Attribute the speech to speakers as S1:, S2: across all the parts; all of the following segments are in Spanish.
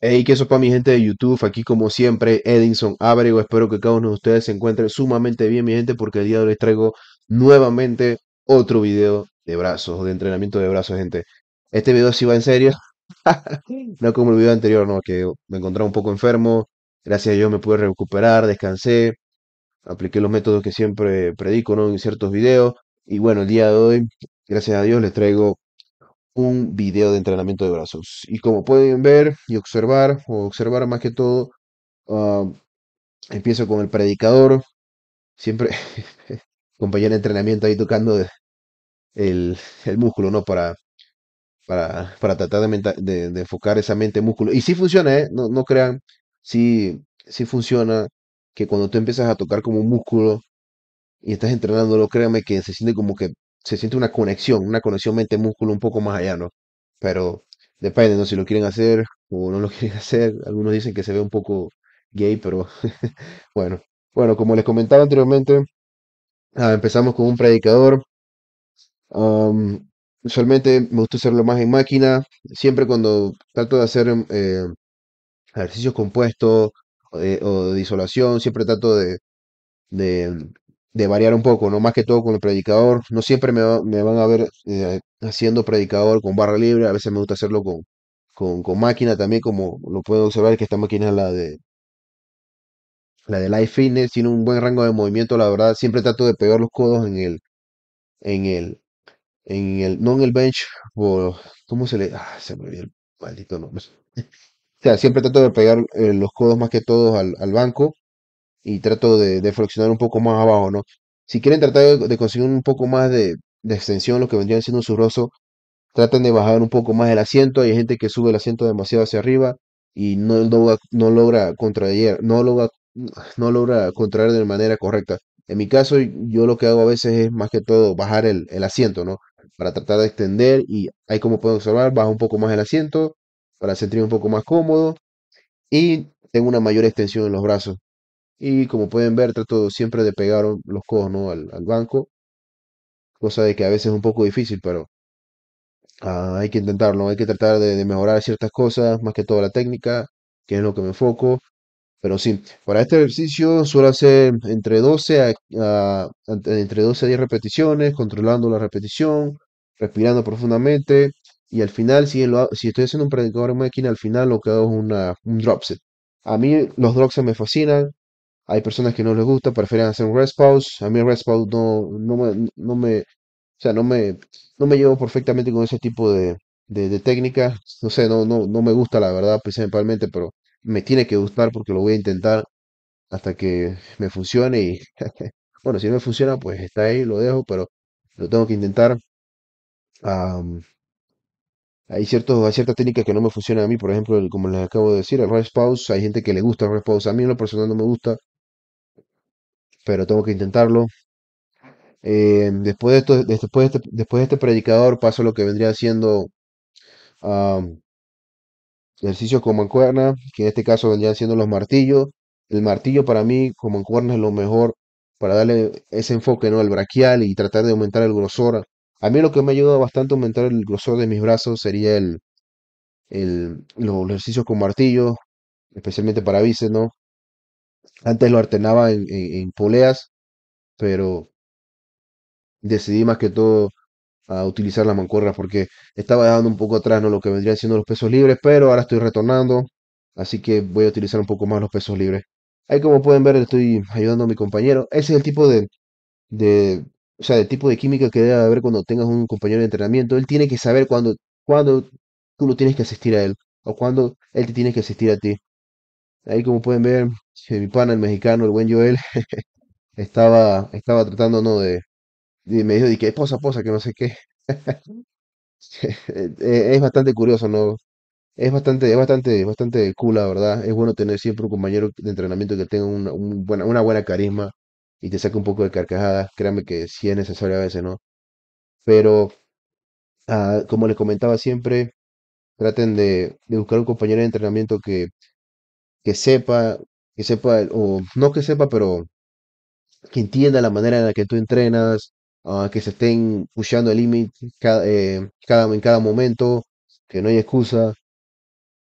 S1: Hey, que eso para mi gente de YouTube? Aquí como siempre, Edison Abrego. Espero que cada uno de ustedes se encuentre sumamente bien, mi gente, porque el día de hoy les traigo nuevamente otro video de brazos, de entrenamiento de brazos, gente. Este video sí va en serio. no como el video anterior, no, que me encontraba un poco enfermo. Gracias a Dios me pude recuperar, descansé, apliqué los métodos que siempre predico, En ciertos videos. Y bueno, el día de hoy, gracias a Dios, les traigo un video de entrenamiento de brazos. Y como pueden ver y observar, o observar más que todo, empiezo con el predicador, siempre compañero de entrenamiento ahí tocando el, el músculo, ¿no? Para, para, para tratar de, enfocar esa mente músculo. Y si funciona, ¿eh? No, no crean, Si funciona que cuando tú empiezas a tocar como un músculo y estás entrenándolo, créanme que se siente como que se siente una conexión, una conexión mente-músculo un poco más allá, ¿no? Pero depende, ¿no? Si lo quieren hacer o no lo quieren hacer. Algunos dicen que se ve un poco gay, pero bueno. Bueno, como les comentaba anteriormente, ah, empezamos con un predicador. usualmente me gusta hacerlo más en máquina. Siempre cuando trato de hacer em, eh, ejercicios compuestos eh, o de disolación, siempre trato de de variar un poco, no más que todo con el predicador. No siempre me, me van a ver eh, haciendo predicador con barra libre, a veces me gusta hacerlo con, con, con, máquina también, como lo puedo observar, que esta máquina es la de la de Life Fitness, tiene un buen rango de movimiento, la verdad, siempre trato de pegar los codos en el, en el, en el, no en el bench, o, ¿cómo se le? Ah, se me olvidó el maldito nombre. o sea, siempre trato de pegar eh, los codos más que todos al, al banco y trato de, flexionar un poco más abajo, ¿no? Si quieren tratar de, conseguir un poco más de, extensión, lo que vendría siendo un rostro, tratan de bajar un poco más el asiento. Hay gente que sube el asiento demasiado hacia arriba y no, logra contraer, no logra, no logra contraer de manera correcta. En mi caso, yo lo que hago a veces es más que todo bajar el, el asiento, ¿no? Para tratar de extender y ahí como pueden observar, bajo un poco más el asiento para sentirme un poco más cómodo y tengo una mayor extensión en los brazos. Y como pueden ver, trato siempre de pegar los codos, ¿no? al, banco. Cosa de que a veces es un poco difícil, pero ah, hay que intentarlo, hay que tratar de, mejorar ciertas cosas, más que todo la técnica, que es lo que me enfoco. Pero sí, para este ejercicio suelo hacer entre 12 a, entre 10 repeticiones, controlando la repetición, respirando profundamente. Y al final, si, si estoy haciendo un predicador en máquina, al final lo que hago es una, un drop set. A mí los drop me fascinan. Hay personas que no les gusta, prefieren hacer un rest pause. A mí el rest pause no, no, me, o sea, no me, no me llevo perfectamente con ese tipo de, de, técnicas. No sé, no, no, no me gusta la verdad principalmente, pero me tiene que gustar porque lo voy a intentar hasta que me funcione y bueno, si no me funciona, pues está ahí, lo dejo, pero lo tengo que intentar. hay, ciertos, hay ciertas técnicas que no me funcionan a mí, por ejemplo, como les acabo de decir, el rest pause, hay gente que le gusta el rest pause, a mí en lo personal no me gusta, pero tengo que intentarlo. Eh, después, de después, este, después este predicador paso lo que vendría siendo ejercicios con mancuerna, que en este caso vendrían siendo los martillos. El martillo para mí con mancuerna es lo mejor para darle ese enfoque, ¿no? al braquial y tratar de aumentar el grosor. A mí lo que me ha ayudado bastante a aumentar el grosor de mis brazos sería el, el, los ejercicios con martillo, especialmente para bíceps, ¿no? Antes lo alternaba en, poleas, pero decidí más que todo a utilizar la mancuerra porque estaba dejando un poco atrás ¿no? lo que vendrían siendo los pesos libres, pero ahora estoy retornando, así que voy a utilizar un poco más los pesos libres. Ahí como pueden ver estoy ayudando a mi compañero. Ese es el tipo de, de, o sea, el tipo de química que debe haber cuando tengas un compañero de entrenamiento. Él tiene que saber cuándo, cuándo tú lo tienes que asistir a él o cuándo él te tiene que asistir a ti. Ahí como pueden ver, eh, mi pana, el mexicano, el buen Joel, estaba, estaba tratando no de, me dijo, que posa, posa, que no sé qué. Eh, eh, es bastante curioso, ¿no? Es bastante, es bastante, bastante cool, la verdad. Es bueno tener siempre un compañero de entrenamiento que tenga una, buena, una buena carisma y te saque un poco de carcajadas. Créanme que sí es necesario a veces, ¿no? Pero, ah, como les comentaba siempre, traten de, de buscar un compañero de entrenamiento que que sepa, que sepa, o no que sepa, pero que entienda la manera en la que tú entrenas, ah, que se estén pushando el límite cada, eh, cada, en cada momento, que no hay excusa,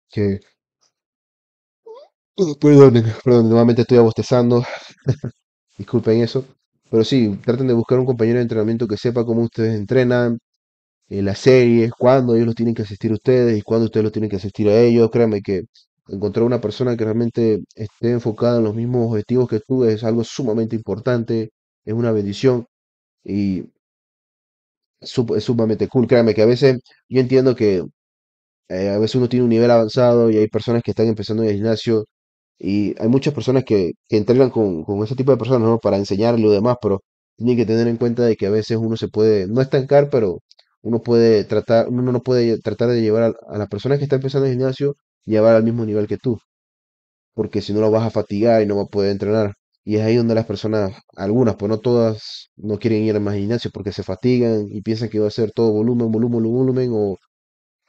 S1: que... perdón, perdón, nuevamente estoy abostezando, disculpen eso, pero sí, traten de buscar un compañero de entrenamiento que sepa cómo ustedes entrenan, En eh, las series, cuándo ellos los tienen que asistir a ustedes y cuándo ustedes los tienen que asistir a ellos, créanme que encontrar una persona que realmente esté enfocada en los mismos objetivos que tú es algo sumamente importante, es una bendición y es sumamente cool. créanme que a veces yo entiendo que eh, a veces uno tiene un nivel avanzado y hay personas que están empezando en el gimnasio y hay muchas personas que, que con, con ese tipo de personas para enseñarle lo demás, pero tienen que tener en cuenta de que a veces uno se puede, no estancar, pero uno puede tratar, uno no puede tratar de llevar a, a las personas que están empezando en el gimnasio llevar al mismo nivel que tú, porque si no lo vas a fatigar y no va a poder entrenar. Y es ahí donde las personas, algunas, pues no todas, no quieren ir a más gimnasio porque se fatigan y piensan que va a ser todo volumen, volumen, volumen o,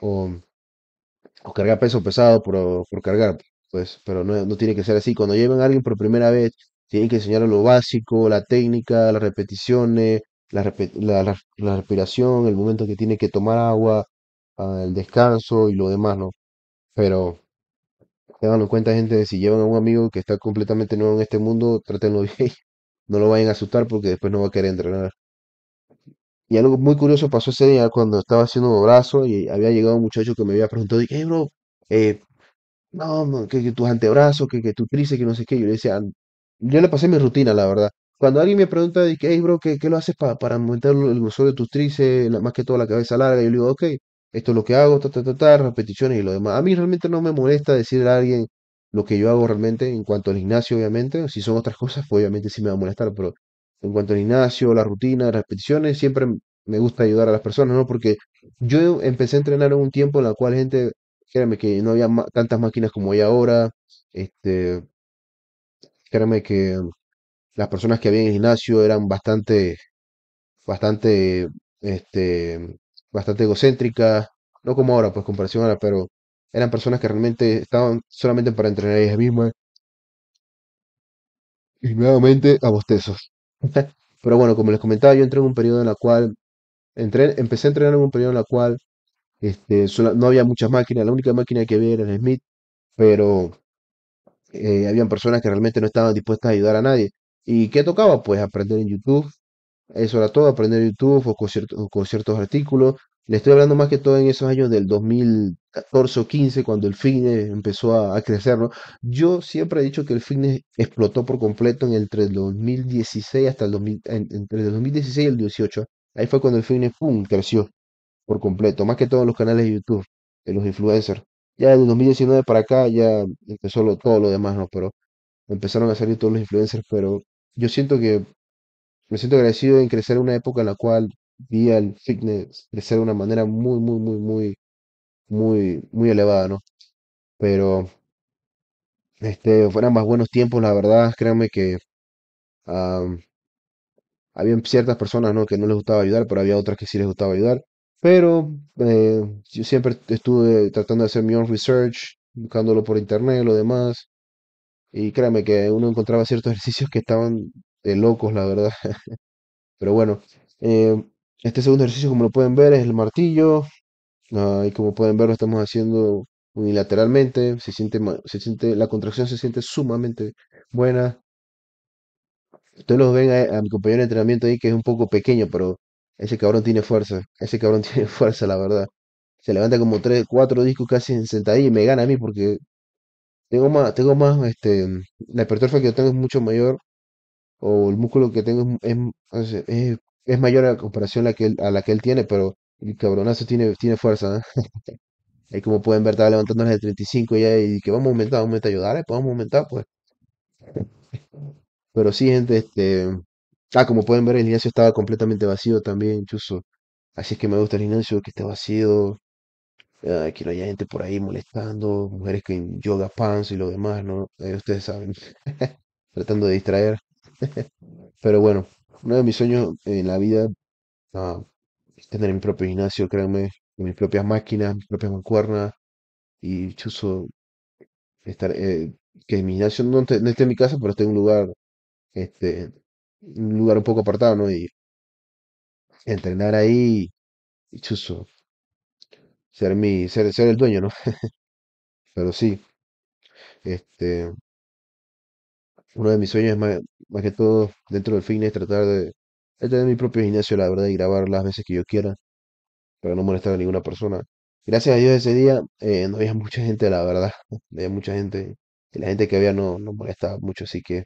S1: o, o cargar peso pesado por, por cargar, pues, pero no, tiene que ser así. Cuando llevan a alguien por primera vez, tienen que enseñarle lo básico, la técnica, las repeticiones, la, la, respiración, el momento que tiene que tomar agua, ah, el descanso y lo demás, ¿no? Pero tengan en cuenta, gente, si llevan a un amigo que está completamente nuevo en este mundo, trátenlo bien. No lo vayan a asustar porque después no va a querer entrenar. Y algo muy curioso pasó ese día cuando estaba haciendo brazo y había llegado un muchacho que me había preguntado, dije, hey, bro, eh, no, que, tus antebrazos, que, que tu tríceps, que no sé qué. Yo le decía, yo le pasé mi rutina, la verdad. Cuando alguien me pregunta, ¿qué hey, bro, ¿qué, lo haces para aumentar el grosor de tus tríceps, más que todo la cabeza larga? Yo le digo, ok, esto es lo que hago, ta, repeticiones y lo demás. A mí realmente no me molesta decirle a alguien lo que yo hago realmente en cuanto al gimnasio, obviamente. Si son otras cosas, pues, obviamente sí me va a molestar, pero en cuanto al gimnasio, la rutina, las repeticiones, siempre me gusta ayudar a las personas, ¿no? Porque yo empecé a entrenar en un tiempo en la cual gente, créanme que no había tantas máquinas como hay ahora, este, créanme que las personas que había en el gimnasio eran bastante, bastante, este, bastante egocéntricas, no como ahora, pues comparación ahora, pero eran personas que realmente estaban solamente para entrenar a ellas mismas. Y nuevamente a bostezos. pero bueno, como les comentaba, yo entré en un periodo en la cual, entré, empecé a entrenar en un periodo en la cual este, no había muchas máquinas, la única máquina que había era el Smith, pero eh, habían personas que realmente no estaban dispuestas a ayudar a nadie. ¿Y qué tocaba? Pues aprender en YouTube, eso era todo aprender YouTube o con, ciertos artículos. Le estoy hablando más que todo en esos años del 2014 o 15, cuando el fitness empezó a, crecer. Yo siempre he dicho que el fitness explotó por completo entre el 2016 hasta el entre el 2016 y el 18. Ahí fue cuando el fitness ¡pum! creció por completo, más que todos los canales de YouTube, de los influencers. Ya del 2019 para acá ya empezó todo lo demás, ¿no? Pero empezaron a salir todos los influencers, pero yo siento que me siento agradecido en crecer en una época en la cual vi al fitness crecer de una manera muy, muy, muy, muy, muy, muy elevada, ¿no? Pero este, fueran más buenos tiempos, la verdad, créanme que había ciertas personas, ¿no? que no les gustaba ayudar, pero había otras que sí les gustaba ayudar. Pero eh, yo siempre estuve tratando de hacer mi own research, buscándolo por internet, lo demás. Y créanme que uno encontraba ciertos ejercicios que estaban de locos, la verdad. Pero bueno, eh, este segundo ejercicio, como lo pueden ver, es el martillo. Ah, y como pueden ver, lo estamos haciendo unilateralmente. Se siente, se siente, la contracción se siente sumamente buena. Ustedes los ven eh, a, mi compañero de entrenamiento ahí que es un poco pequeño, pero ese cabrón tiene fuerza. Ese cabrón tiene fuerza, la verdad. Se levanta como tres, cuatro discos casi en sentadilla y me gana a mí porque tengo más, tengo más, este, la hipertrofia que yo tengo es mucho mayor o el músculo que tengo es, es, mayor a comparación a la que él, a la que él tiene, pero el cabronazo tiene, tiene fuerza, ¿eh? Ahí como pueden ver, estaba levantando de 35 ya y que vamos a aumentar, vamos a ayudar podemos pues, aumentar, pues. Pero sí, gente, este... Ah, como pueden ver, el gimnasio estaba completamente vacío también, chuzo. Así es que me gusta el gimnasio, que esté vacío, ah, que no haya gente por ahí molestando, mujeres que en yoga pants y lo demás, ¿no? Eh, ustedes saben, tratando de distraer. Pero bueno, uno de mis sueños en la vida ah, es tener mi propio gimnasio, créanme, mis propias máquinas, mis propias mancuernas y chuso estar, eh, que mi gimnasio no, esté en mi casa, pero esté en un lugar, este, un lugar un poco apartado, ¿no? Y entrenar ahí
S2: y chuzo, ser mi, ser, ser el dueño, ¿no? Pero sí, este, uno de mis sueños más,
S1: que todo dentro del fitness tratar de, tener mi propio gimnasio, la verdad, y grabar las veces que yo quiera para no molestar a ninguna persona. Gracias a Dios ese día eh, no había mucha gente, la verdad. No había mucha gente. Y la gente que había no, no molestaba mucho, así que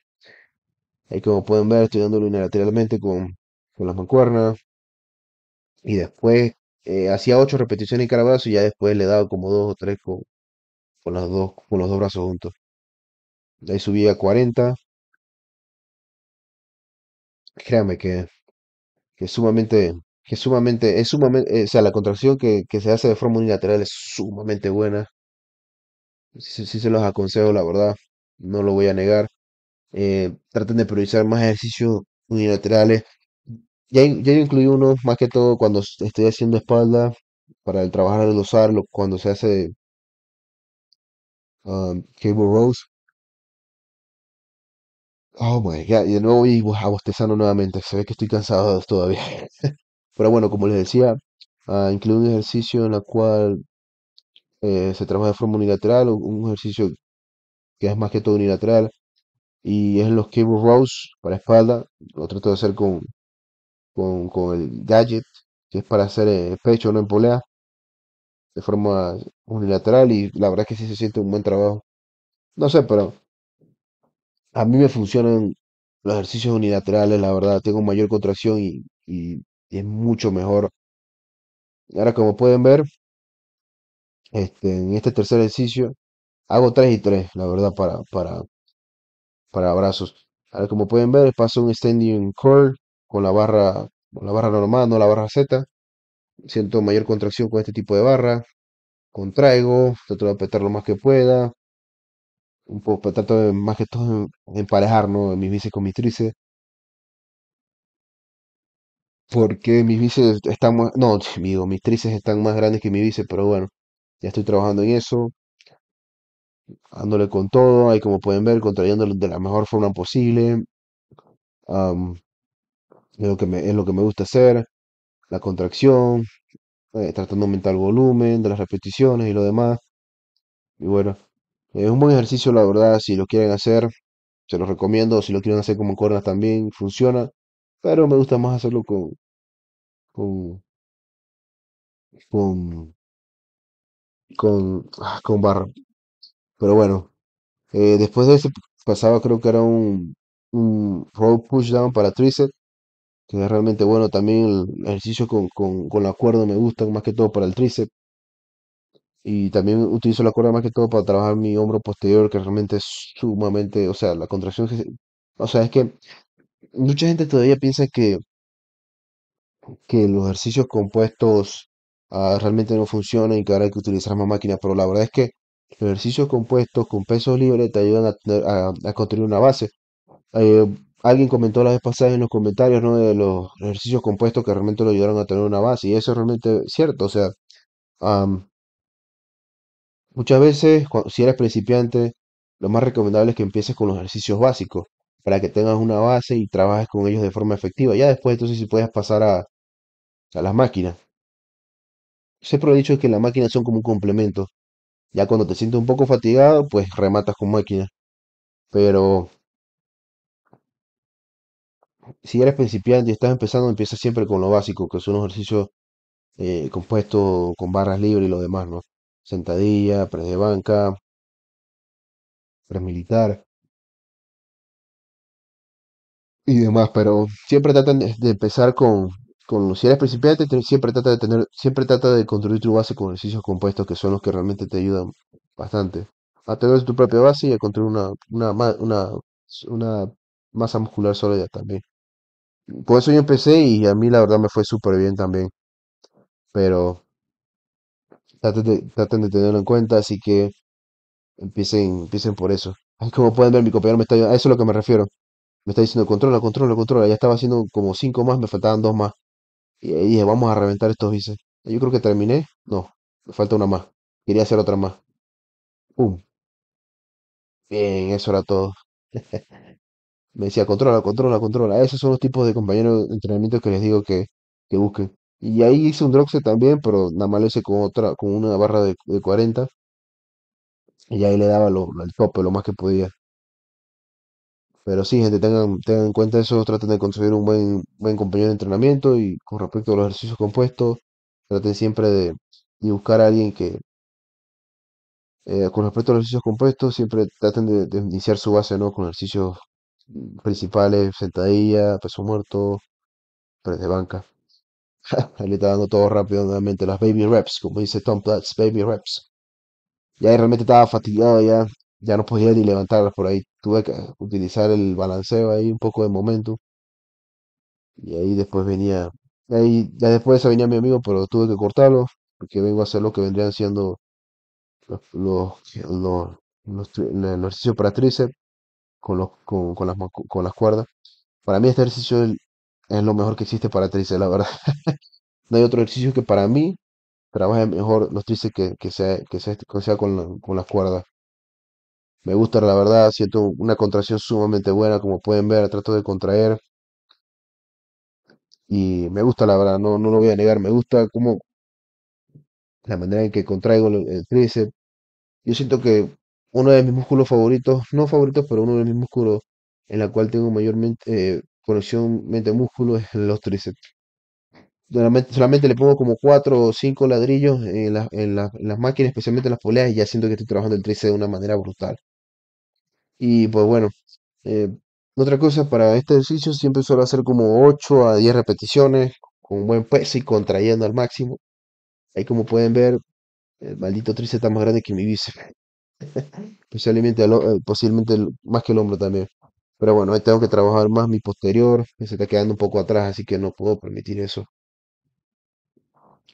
S1: ahí como pueden ver estoy dándolo unilateralmente con, con las mancuernas. Y después eh, hacía ocho repeticiones en cada brazo y ya después le dado como dos o tres con,
S2: con, las dos, con los dos brazos juntos ahí subí a 40. Créame que, que sumamente, que sumamente,
S1: es sumamente, eh, o sea, la contracción que, que se hace de forma unilateral es sumamente buena. Sí, se los aconsejo, la verdad, no lo voy a negar. Eh, traten de priorizar más ejercicios unilaterales. Ya, incluí uno más que todo cuando
S2: estoy haciendo espalda para el trabajar al usarlo, cuando se hace um, cable rows. Oh my god, y de nuevo y ah, bostezando nuevamente, se ve que estoy cansado todavía. Pero bueno, como les
S1: decía, uh, incluye un ejercicio en el cual eh, se trabaja de forma unilateral, un ejercicio que es más que todo unilateral, y es los cable rows para espalda, lo trato de hacer con, con, con el gadget, que es para hacer el eh, pecho, no en polea, de forma unilateral, y la verdad es que sí se siente un buen trabajo. No sé, pero a mí me funcionan los ejercicios unilaterales, la verdad, tengo mayor contracción y, es mucho mejor.
S2: Ahora, como pueden ver, este, en este tercer ejercicio hago 3 y 3, la verdad, para, para, para brazos. Ahora, como
S1: pueden ver, paso un standing curl con la barra, con la barra normal, no la barra Z. Siento mayor contracción con este tipo de barra. Contraigo, trato de apretar lo más que
S2: pueda un poco, pues, trato de, más que todo de emparejar, Mis bíceps con mis tríceps. Porque mis bíceps están más,
S1: no, digo, mis tríceps están más grandes que mis bíceps, pero bueno, ya estoy trabajando en eso. Dándole con todo, ahí como pueden ver, contrayéndolo de la mejor forma posible. es, lo que me, es lo que me gusta hacer. La contracción, eh, tratando de aumentar el volumen de las repeticiones y lo demás. Y bueno. Eh, es un buen ejercicio, la verdad, si lo quieren hacer, se los recomiendo, si lo quieren hacer como
S2: cuerdas también, funciona, pero me gusta más hacerlo con, con, con, con, ah, con barra. Pero bueno, eh, después de ese pasaba creo que era un, un
S1: push pushdown para tríceps, que es realmente bueno. También el ejercicio con, con, con la cuerda me gusta más que todo para el tríceps. Y también utilizo la cuerda más que todo para trabajar mi hombro posterior, que realmente es sumamente, o sea, la contracción o sea, es que mucha gente todavía piensa que, que los ejercicios compuestos ah, realmente no funcionan y que ahora hay que utilizar más máquinas, pero la verdad es que los ejercicios compuestos con pesos libres te ayudan a, a, construir una base. Eh, alguien comentó la vez pasada en los comentarios, ¿no? De los ejercicios compuestos que realmente lo ayudaron a tener una base, y eso es realmente cierto, o sea, Muchas veces, si eres principiante, lo más recomendable es que empieces con los ejercicios básicos para que tengas una base y trabajes con ellos de forma efectiva. Ya después, entonces, si puedes pasar a, las máquinas. Siempre he dicho que las máquinas son como un complemento. Ya cuando te sientes un poco fatigado, pues rematas con máquinas. Pero si eres principiante y estás empezando, empieza siempre con lo básico, que son ejercicios
S2: eh, compuestos con barras libres y lo demás, ¿no? sentadilla, pre de banca, pre militar y demás, pero siempre tratan de, empezar con, con, si eres principiante, siempre
S1: trata de tener, siempre trata de construir tu base con ejercicios compuestos que son los que realmente te ayudan bastante a tener tu propia base y a construir una, una, una, una masa muscular sólida también. Por eso yo empecé y a mí la verdad me fue súper bien también. Pero Traten de, tenerlo en cuenta, así que empiecen, empiecen por eso. Ay, como pueden ver, mi compañero me está ayudando, a eso es lo que me refiero. Me está diciendo, controla, controla, controla. Ya estaba haciendo como cinco más, me faltaban dos más. Y dije, vamos a reventar
S2: estos bices. Yo creo que terminé. No, me falta una más. Quería hacer otra más. ¡Pum! Bien, eso era todo. me decía, controla,
S1: controla, controla. Esos son los tipos de compañeros de entrenamiento que les digo que, que busquen. Y ahí hice un set también, pero nada más lo hice con otra, con una barra de, de 40. Y ahí le daba lo, el tope, lo más que podía. Pero sí, gente, tengan, tengan en cuenta eso, traten de conseguir un buen, buen compañero de entrenamiento y con respecto a los ejercicios compuestos, traten siempre de, de buscar a alguien que, eh, con respecto a los ejercicios compuestos, siempre traten de, iniciar su base ¿no? con ejercicios mm, principales, sentadilla, peso muerto, press de banca. Ahí le estaba dando todo rápido nuevamente. Las baby reps, como dice Tom Platz, baby reps. Y ahí realmente estaba fatigado ya. Ya no podía ni levantarlas por ahí. Tuve que utilizar el balanceo ahí un poco de momento. Y ahí después venía. Ahí, ya después venía mi amigo, pero tuve que cortarlo. Porque vengo a hacer lo que vendrían siendo los, los, el para tríceps con, con, las, con las cuerdas. Para mí este ejercicio es lo mejor que existe para tríceps, la verdad. no hay otro ejercicio que para mí trabaje mejor los tríceps que, que sea, que sea, este, con, con las cuerdas. Me gusta, la verdad, siento una contracción sumamente buena, como pueden ver, trato de contraer. Y me gusta, la verdad, no, no lo voy a negar, me gusta como la manera en que contraigo el tríceps. Yo siento que uno de mis músculos favoritos, no favoritos, pero uno de mis músculos en la cual tengo mayormente, eh, conexión mente-músculo es los tríceps. Solamente, solamente, le pongo como 4 o 5 ladrillos en, la, las máquinas, especialmente en las poleas, y ya siento que estoy trabajando el tríceps de una manera brutal. Y pues bueno, eh, otra cosa para este ejercicio siempre suelo hacer como 8 a 10 repeticiones con buen peso y contrayendo al máximo. Ahí como pueden ver, el maldito tríceps está más grande que mi bíceps. Eh, posiblemente más que el hombro también. Pero bueno, ahí tengo que trabajar más mi posterior, que se está quedando un poco atrás, así que no puedo permitir eso.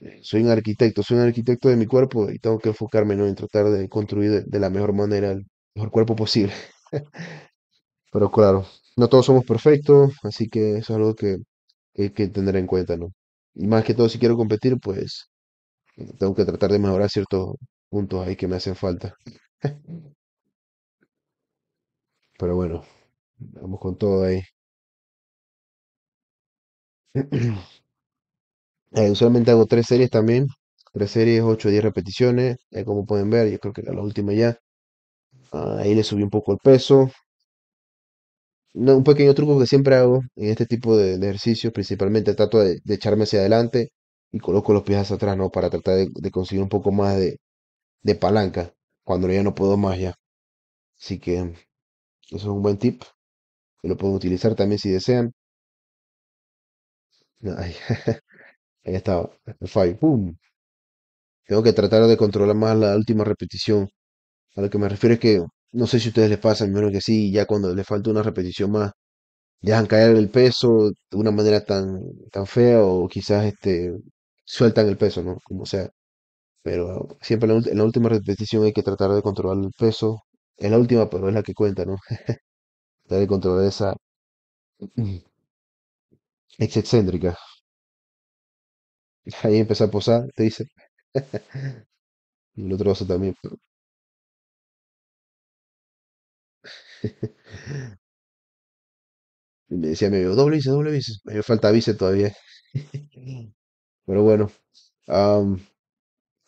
S1: Eh, soy un arquitecto, soy un arquitecto de mi cuerpo y tengo que enfocarme en tratar de construir de, la mejor manera el mejor cuerpo posible. Pero claro, no todos somos perfectos, así que eso es algo que, hay que tener en cuenta, ¿no? Y más que todo, si quiero competir, pues eh, tengo que tratar de mejorar ciertos puntos ahí que me hacen falta.
S2: Pero bueno. Vamos con todo ahí. Eh, usualmente hago
S1: tres series también. Tres series, ocho, diez 10 repeticiones. Eh, como pueden ver, yo creo que era la última ya. Ah, ahí le subí un poco el peso. un pequeño truco que siempre hago en este tipo de, ejercicios, principalmente trato de, echarme hacia adelante y coloco los pies hacia atrás, ¿no? Para tratar de, de conseguir un poco más de, palanca cuando ya no
S2: puedo más ya. Así que eso es un buen tip lo puedo utilizar también si desean. ahí, está. el Tengo que tratar de controlar más la última repetición. A
S1: lo que me refiero es que no sé si a ustedes les pasa, menos que sí, ya cuando les falta una repetición más, dejan caer el peso de una manera tan, tan fea o quizás este, sueltan el peso, ¿no? Como sea. Pero siempre en la, última repetición hay que tratar de controlar
S2: el peso. Es la última, pero es la que cuenta, ¿no? Está de esa. ex excéntrica. Ahí empieza a posar, te dice. y el otro vaso también. y me decía Me veo doble vice, doble vice. Me falta vice todavía. Pero bueno.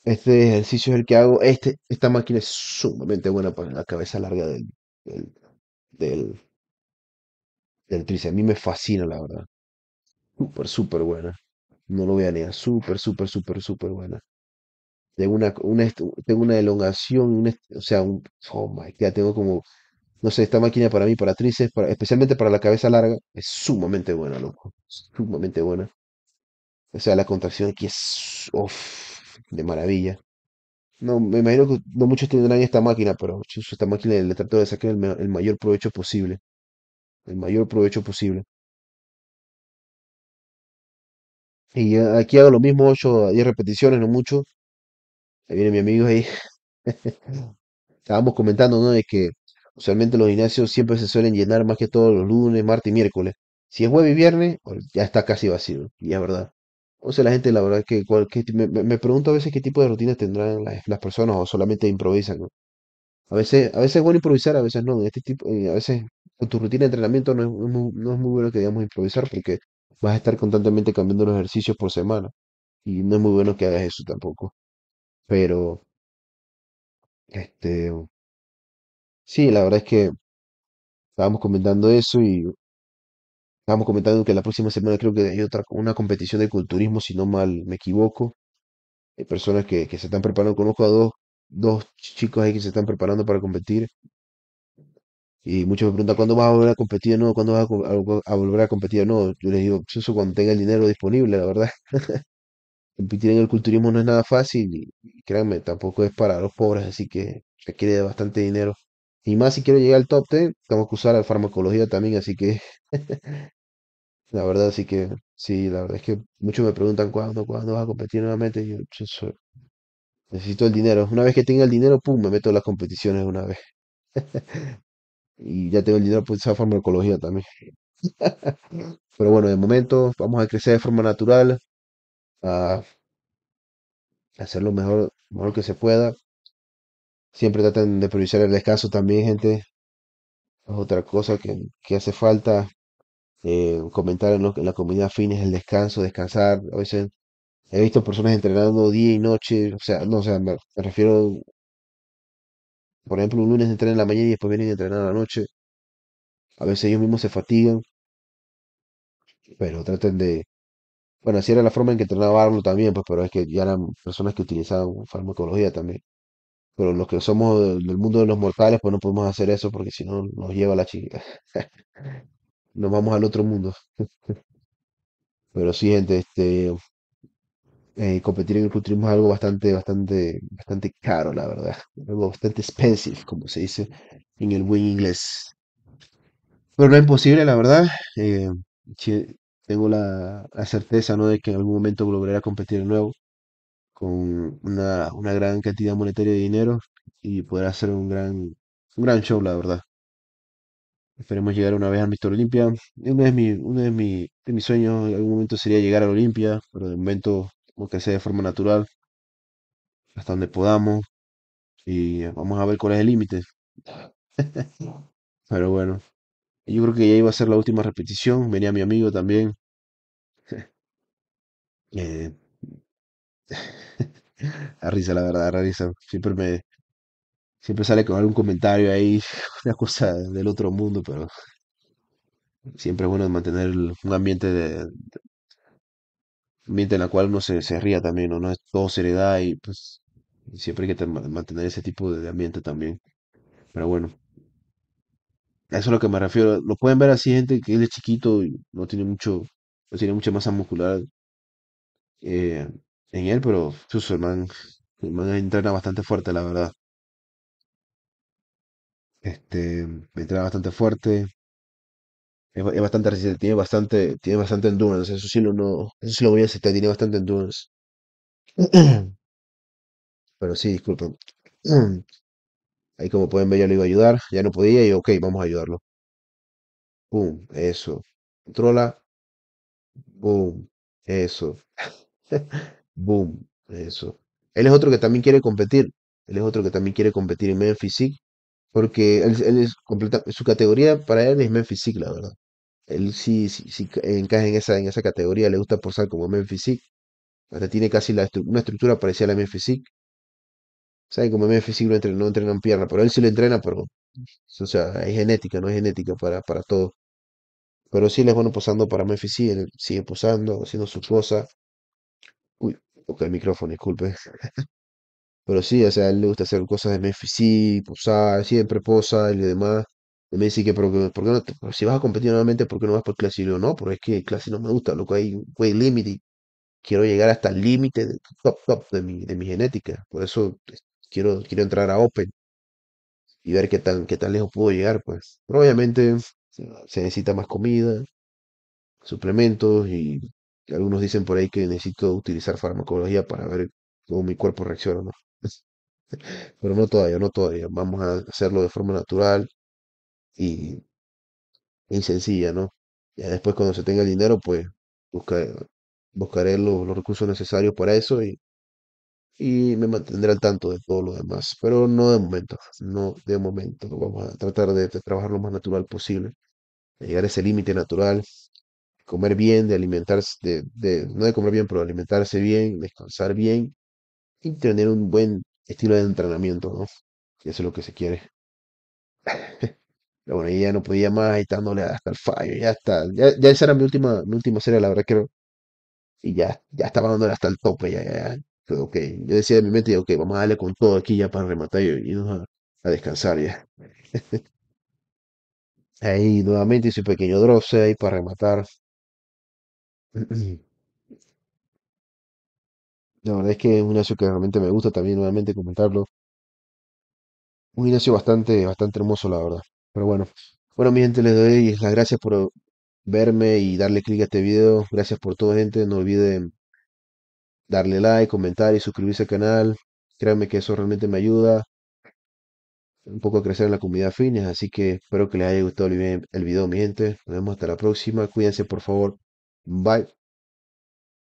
S1: este ejercicio es el que hago. Este, esta máquina es sumamente buena para la cabeza larga del, del la A mí me fascina, la verdad. Súper, súper buena. No lo voy a negar. Súper, súper, súper, súper buena. Tengo una, una, tengo una elongación, o sea, un, oh my God, tengo como, no sé, esta máquina para mí, para trices, especialmente para la cabeza larga, es sumamente buena, loco. Sumamente buena. O sea, la contracción aquí es uff de maravilla. No, me imagino que no muchos tendrán esta máquina,
S2: pero esta máquina le trato de sacar el mayor provecho posible el mayor provecho posible. Y eh, aquí hago lo mismo, 8 a 10 repeticiones, no mucho. Ahí viene mi amigo ahí.
S1: Estábamos comentando, ¿no? De que usualmente los gimnasios siempre se suelen llenar más que todos los lunes, martes y miércoles. Si es jueves y viernes, ya está casi vacío, y es verdad. O sea, la gente, la verdad, que cualquier, me, pregunto a veces qué tipo de rutinas tendrán las, personas o solamente improvisan, ¿no? A veces, a veces es bueno improvisar, a veces no. En este tipo, eh, a veces con tu rutina de entrenamiento no es, muy, no es muy bueno que digamos improvisar porque vas a estar constantemente cambiando los ejercicios por semana y no
S2: es muy bueno que hagas eso tampoco. Pero, este, sí, la verdad es que estábamos comentando eso y
S1: estábamos comentando que la próxima semana creo que hay otra, una competición de culturismo, si no mal me equivoco. Hay personas que, que se están preparando, conozco a dos, dos chicos ahí que se están preparando para competir y muchos me preguntan, ¿cuándo vas a volver a competir? No, ¿cuándo vas a, volver a competir? No, yo les digo, eso cuando tenga el dinero disponible, la verdad. Competir en el culturismo no es nada fácil y créanme, tampoco es para los pobres, así que requiere bastante dinero. Y más si quiero llegar al top 10, tengo que usar la farmacología también, así que la verdad, así que sí, la verdad es que muchos me preguntan, ¿cuándo, cuándo vas a competir nuevamente? yo, eso, necesito el dinero. Una vez que tenga el dinero, pum, me meto a las competiciones una vez. y ya tengo el dinero pues, usar farmacología también. Pero bueno, de momento vamos a crecer de forma natural, a hacer lo mejor, mejor que se pueda. Siempre tratan de priorizar el descanso también, gente. Es otra cosa que, que hace falta. Eh, comentar en, la comunidad fines el descanso, descansar. A veces he visto personas entrenando día y noche, o sea, no, o sea, me refiero por ejemplo, un lunes entrenan en la mañana y después vienen a entrenar a la noche. A veces ellos mismos se fatigan. Pero traten de. Bueno, así era la forma en que entrenaba Arlo también, pues, pero es que ya eran personas que utilizaban farmacología también. Pero los que somos del mundo de los mortales, pues no podemos hacer eso porque si no nos lleva la chica. nos vamos al otro mundo. pero sí, gente, este, eh, competir en el culturismo es algo bastante, bastante, bastante caro, la verdad. Algo bastante expensive, como se dice en el buen inglés. Pero no es imposible, la verdad. Eh, tengo la, certeza, ¿no? De que en algún momento volveré a competir de nuevo con una, una gran cantidad monetaria de dinero y poder hacer un gran, un gran show, la verdad. Esperemos llegar una vez a Mr. Olimpia. Uno de, mis, uno de, mi, de mis sueños en algún momento sería llegar a la Olimpia, pero de momento lo que sea de forma natural, hasta donde podamos, y vamos a ver cuál es el límite. Pero bueno, yo creo que ya iba a ser la última repetición, venía mi amigo también. eh, a risa, la verdad, a risa. Siempre me. Siempre sale con algún comentario ahí, una cosa del otro mundo, pero. Siempre es bueno mantener un ambiente de, ambiente en la cual no se, se ría también, o no es todo seriedad y pues siempre hay que mantener ese tipo de, ambiente también. Pero bueno, eso es a lo que me refiero. Lo pueden ver así, gente que él es chiquito y no tiene mucho, no tiene mucha masa muscular eh,
S2: en él, pero su hermano el entrena bastante fuerte, la verdad. Este, entrena bastante fuerte. Es, bastante
S1: resistente, tiene bastante, tiene bastante endurance, eso sí lo, no, eso voy a aceptar, tiene bastante endurance. Pero sí, disculpen. Ahí como pueden ver, ya lo iba a ayudar, ya no podía y ok, vamos a ayudarlo. Boom, eso. Controla. Boom, eso. Boom, eso. Él es otro que también quiere competir. Él es otro que también quiere competir en Memphis porque él, es su categoría para él es Memphis la verdad él sí, sí, encaja en esa, en esa categoría, le gusta posar como Memphis o Hasta tiene casi la una estructura parecida a la Memphis Saben como Memphis no entrenan, no pierna, pero él sí lo entrena, pero o sea, es genética, no es genética para, para todo. Pero sí les van posando para Memphis él sigue posando, haciendo su cosa. Uy, toca el micrófono, disculpe. pero sí, o sea, él le gusta hacer cosas de Memphis posar, siempre posa y demás me dice que, si vas a competir nuevamente, ¿por qué no vas por clase? Y yo, no, porque es que clase no me gusta, lo loco, hay un límite quiero llegar hasta el límite de, mi, de mi genética. Por eso quiero, quiero entrar a Open y ver qué tan, qué tan lejos puedo llegar, pues. Pero obviamente se necesita más comida, suplementos y algunos dicen por ahí que necesito utilizar farmacología para ver cómo mi cuerpo reacciona, ¿no? Pero no todavía, no todavía. Vamos a hacerlo de forma natural, y, sencilla, ¿no? Ya después cuando se tenga el dinero, pues buscaré, buscaré los, recursos necesarios para eso y, y me mantendré al tanto de todo lo demás, pero no de momento, no de momento. Vamos a tratar de, trabajar lo más natural posible, de llegar a ese límite natural, comer bien, de alimentarse, de, de, no de comer bien, pero alimentarse bien, descansar bien y tener un buen estilo de entrenamiento, ¿no? Y eso es lo que se quiere. Pero bueno, ya no podía más y dándole hasta el fallo, ya está. Ya, ya, esa era mi última, mi última serie, la verdad creo. Y ya, ya estaba dándole hasta el tope, ya, ya, ya. Ok, yo decía en mi mente, ok, vamos a darle con todo aquí ya para rematar y irnos a, descansar
S2: ya. Ahí nuevamente hice un pequeño droce ahí para rematar. La verdad es que es un inicio que realmente me gusta también nuevamente comentarlo. Un inicio
S1: bastante, bastante hermoso, la verdad. Pero bueno, bueno, mi gente, les doy eh, las gracias por verme y darle clic a este video. Gracias por todo, gente. No olviden darle like, comentar y suscribirse al canal. Créanme que eso realmente me ayuda un poco a crecer en la comunidad fines. Así que espero que les haya gustado el video, mi gente. Nos vemos hasta la próxima. Cuídense, por favor. Bye.